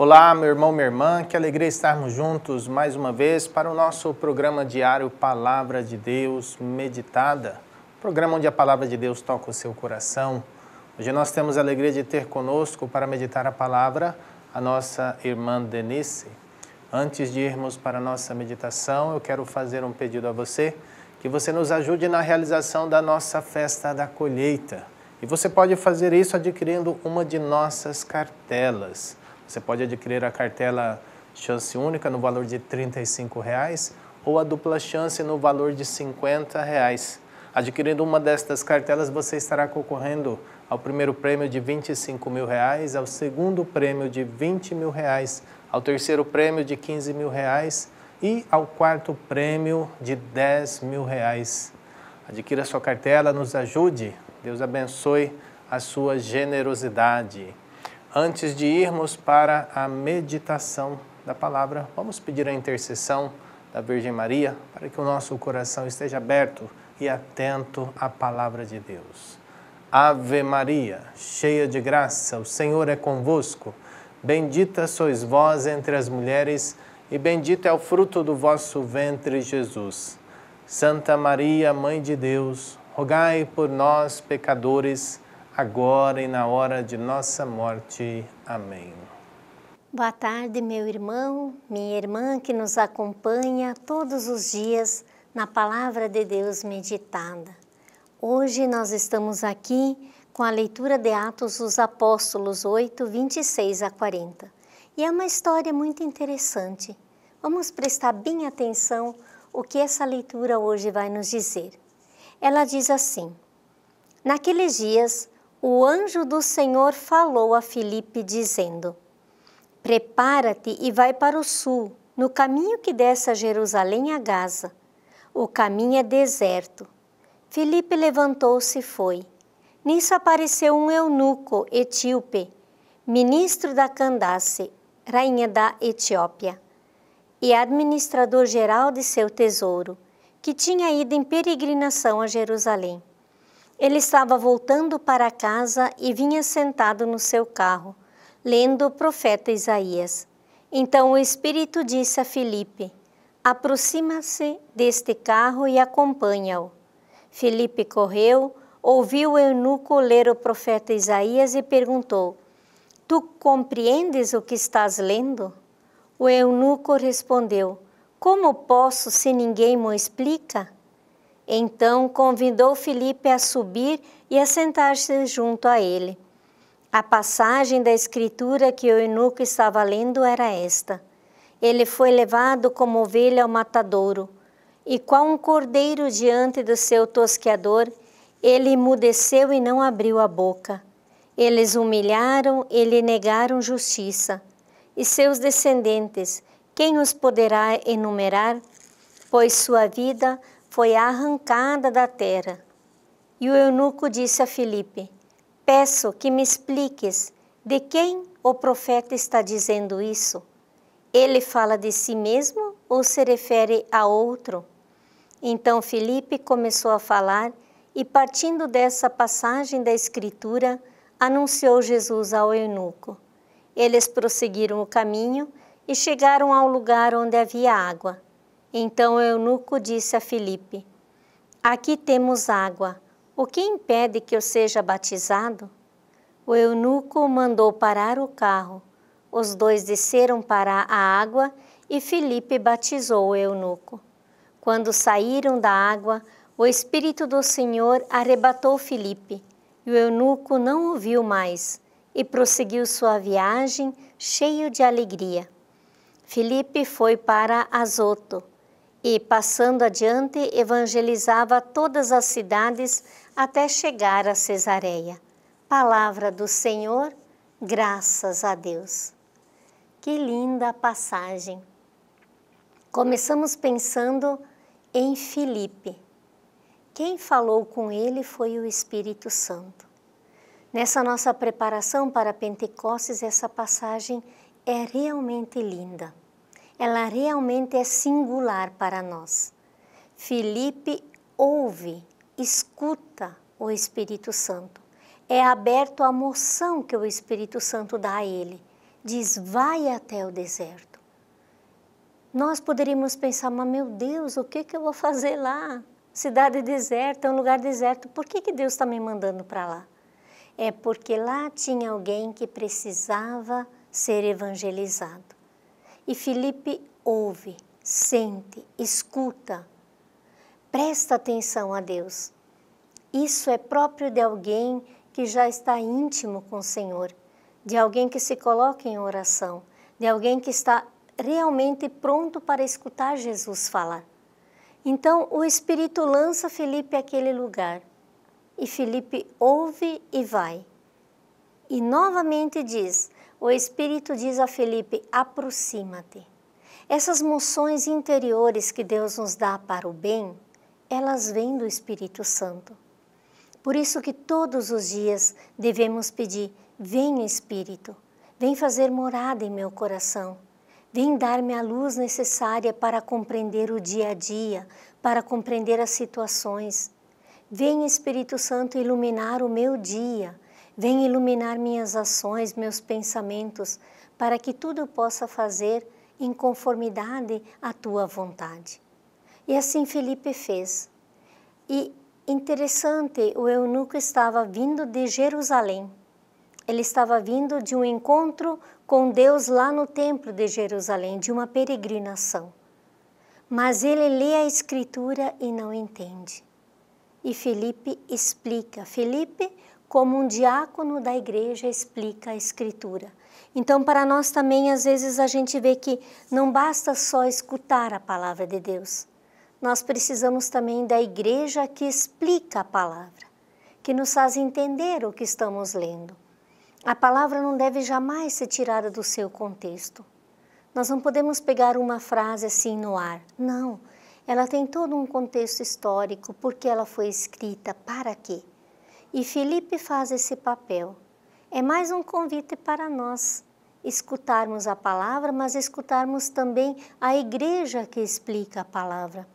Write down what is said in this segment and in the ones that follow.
Olá, meu irmão, minha irmã, que alegria estarmos juntos mais uma vez para o nosso programa diário Palavra de Deus Meditada, programa onde a Palavra de Deus toca o seu coração. Hoje nós temos a alegria de ter conosco para meditar a palavra a nossa irmã Denise. Antes de irmos para a nossa meditação, eu quero fazer um pedido a você que você nos ajude na realização da nossa festa da colheita. E você pode fazer isso adquirindo uma de nossas cartelas. Você pode adquirir a cartela chance única no valor de R$ 35 reais, ou a dupla chance no valor de R$ 50. Reais. Adquirindo uma destas cartelas, você estará concorrendo ao primeiro prêmio de R$ 25 mil, reais, ao segundo prêmio de R$ 20 mil, reais, ao terceiro prêmio de R$ 15 mil reais, e ao quarto prêmio de 10 mil reais. Adquira sua cartela, nos ajude. Deus abençoe a sua generosidade. Antes de irmos para a meditação da palavra, vamos pedir a intercessão da Virgem Maria para que o nosso coração esteja aberto e atento à palavra de Deus. Ave Maria, cheia de graça, o Senhor é convosco. Bendita sois vós entre as mulheres, e bendito é o fruto do vosso ventre, Jesus. Santa Maria, Mãe de Deus, rogai por nós, pecadores, agora e na hora de nossa morte. Amém. Boa tarde, meu irmão, minha irmã que nos acompanha todos os dias na Palavra de Deus meditada. Hoje nós estamos aqui com a leitura de Atos dos Apóstolos 8, 26 a 40. E é uma história muito interessante. Vamos prestar bem atenção o que essa leitura hoje vai nos dizer. Ela diz assim: Naqueles dias, o anjo do Senhor falou a Filipe, dizendo: Prepara-te e vai para o sul, no caminho que desce a Jerusalém a Gaza. O caminho é deserto. Filipe levantou-se e foi. Nisso apareceu um eunuco etíope, ministro da Candace, rainha da Etiópia, e administrador geral de seu tesouro, que tinha ido em peregrinação a Jerusalém. Ele estava voltando para casa e vinha sentado no seu carro, lendo o profeta Isaías. Então o Espírito disse a Filipe: Aproxima-se deste carro e acompanha-o. Filipe correu, ouviu o eunuco ler o profeta Isaías e perguntou: Tu compreendes o que estás lendo? O eunuco respondeu: Como posso se ninguém me explica? Então convidou Felipe a subir e a sentar-se junto a ele. A passagem da escritura que o eunuco estava lendo era esta: Ele foi levado como ovelha ao matadouro, e qual um cordeiro diante do seu tosqueador, ele emudeceu e não abriu a boca. Eles humilharam e lhe negaram justiça. E seus descendentes, quem os poderá enumerar? Pois sua vida foi arrancada da terra. E o eunuco disse a Filipe: Peço que me expliques de quem o profeta está dizendo isso. Ele fala de si mesmo ou se refere a outro? Então Filipe começou a falar e, partindo dessa passagem da Escritura, anunciou Jesus ao eunuco. Eles prosseguiram o caminho e chegaram ao lugar onde havia água. Então o eunuco disse a Filipe: Aqui temos água. O que impede que eu seja batizado? O eunuco mandou parar o carro. Os dois desceram para a água e Filipe batizou o eunuco. Quando saíram da água, o Espírito do Senhor arrebatou Filipe, e o eunuco não ouviu mais, e prosseguiu sua viagem cheio de alegria. Filipe foi para Azoto e, passando adiante, evangelizava todas as cidades até chegar a Cesareia. Palavra do Senhor, graças a Deus. Que linda passagem! Começamos pensando em Filipe. Quem falou com ele foi o Espírito Santo. Nessa nossa preparação para Pentecostes, essa passagem é realmente linda ela realmente é singular para nós. Felipe ouve, escuta o Espírito Santo. É aberto à moção que o Espírito Santo dá a ele. Diz: vai até o deserto. Nós poderíamos pensar, mas meu Deus, o que, que eu vou fazer lá? Cidade deserta, é um lugar deserto, por que, que Deus está me mandando para lá? É porque lá tinha alguém que precisava ser evangelizado. E Felipe ouve, sente, escuta, presta atenção a Deus. Isso é próprio de alguém que já está íntimo com o Senhor, de alguém que se coloca em oração, de alguém que está realmente pronto para escutar Jesus falar. Então o Espírito lança Felipe àquele lugar e Felipe ouve e vai. E novamente diz: o Espírito diz a Felipe: aproxima-te. Essas moções interiores que Deus nos dá para o bem, elas vêm do Espírito Santo. Por isso que todos os dias devemos pedir: vem Espírito, vem fazer morada em meu coração. Vem dar-me a luz necessária para compreender o dia a dia, para compreender as situações. Vem Espírito Santo iluminar o meu dia, Vem iluminar minhas ações, meus pensamentos, para que tudo possa fazer em conformidade à tua vontade. E assim Felipe fez. E interessante, o eunuco estava vindo de Jerusalém. Ele estava vindo de um encontro com Deus lá no templo de Jerusalém, de uma peregrinação. Mas ele lê a escritura e não entende. E Felipe explica. Felipe, como um diácono da igreja explica a escritura. Então, para nós também, às vezes, a gente vê que não basta só escutar a palavra de Deus. Nós precisamos também da igreja que explica a palavra, que nos faz entender o que estamos lendo. A palavra não deve jamais ser tirada do seu contexto. Nós não podemos pegar uma frase assim no ar. Não. Ela tem todo um contexto histórico, porque ela foi escrita, para quê? E Felipe faz esse papel. É mais um convite para nós escutarmos a palavra, mas escutarmos também a igreja que explica a palavra.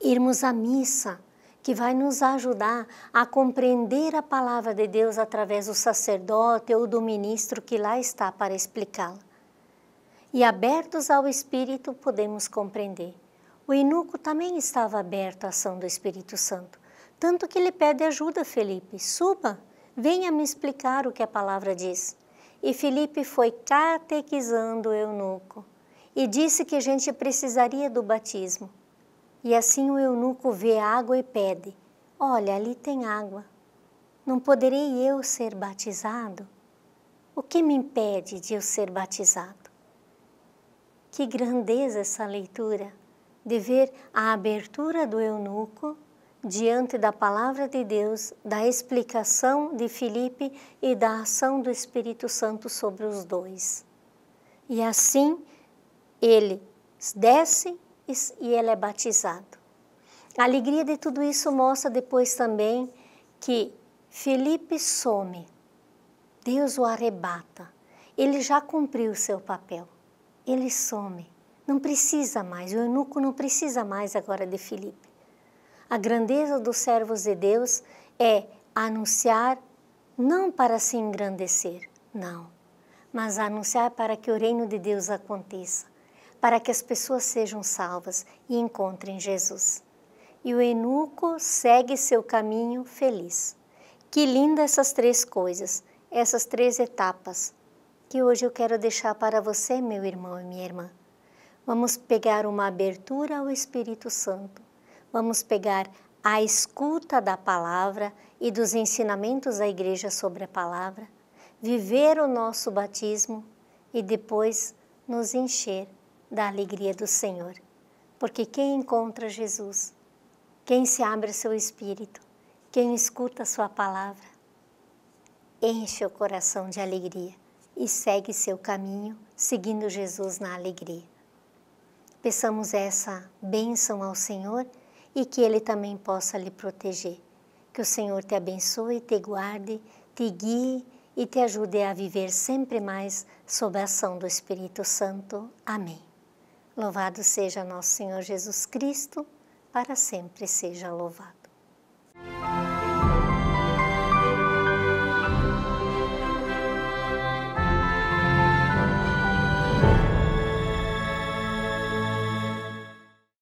Irmos à missa, que vai nos ajudar a compreender a palavra de Deus através do sacerdote ou do ministro que lá está para explicá-la. E abertos ao Espírito, podemos compreender. O inuco também estava aberto à ação do Espírito Santo. Tanto que ele pede ajuda a Felipe: suba, venha me explicar o que a palavra diz. E Felipe foi catequizando o eunuco e disse que a gente precisaria do batismo. E assim o eunuco vê água e pede: Olha, ali tem água. Não poderei eu ser batizado? O que me impede de eu ser batizado? Que grandeza essa leitura de ver a abertura do eunuco diante da palavra de Deus, da explicação de Filipe e da ação do Espírito Santo sobre os dois. E assim ele desce e ele é batizado. A alegria de tudo isso mostra depois também que Felipe some, Deus o arrebata. Ele já cumpriu o seu papel, ele some, não precisa mais, o eunuco não precisa mais agora de Felipe. A grandeza dos servos de Deus é anunciar não para se engrandecer, não, mas anunciar para que o reino de Deus aconteça, para que as pessoas sejam salvas e encontrem Jesus. E o eunuco segue seu caminho feliz. Que linda essas três coisas, essas três etapas que hoje eu quero deixar para você, meu irmão e minha irmã. Vamos pegar uma abertura ao Espírito Santo vamos pegar a escuta da palavra e dos ensinamentos da igreja sobre a palavra, viver o nosso batismo e depois nos encher da alegria do Senhor. Porque quem encontra Jesus, quem se abre seu espírito, quem escuta sua palavra, enche o coração de alegria e segue seu caminho, seguindo Jesus na alegria. Peçamos essa bênção ao Senhor e que Ele também possa lhe proteger. Que o Senhor te abençoe, te guarde, te guie e te ajude a viver sempre mais sob a ação do Espírito Santo. Amém. Louvado seja nosso Senhor Jesus Cristo, para sempre seja louvado.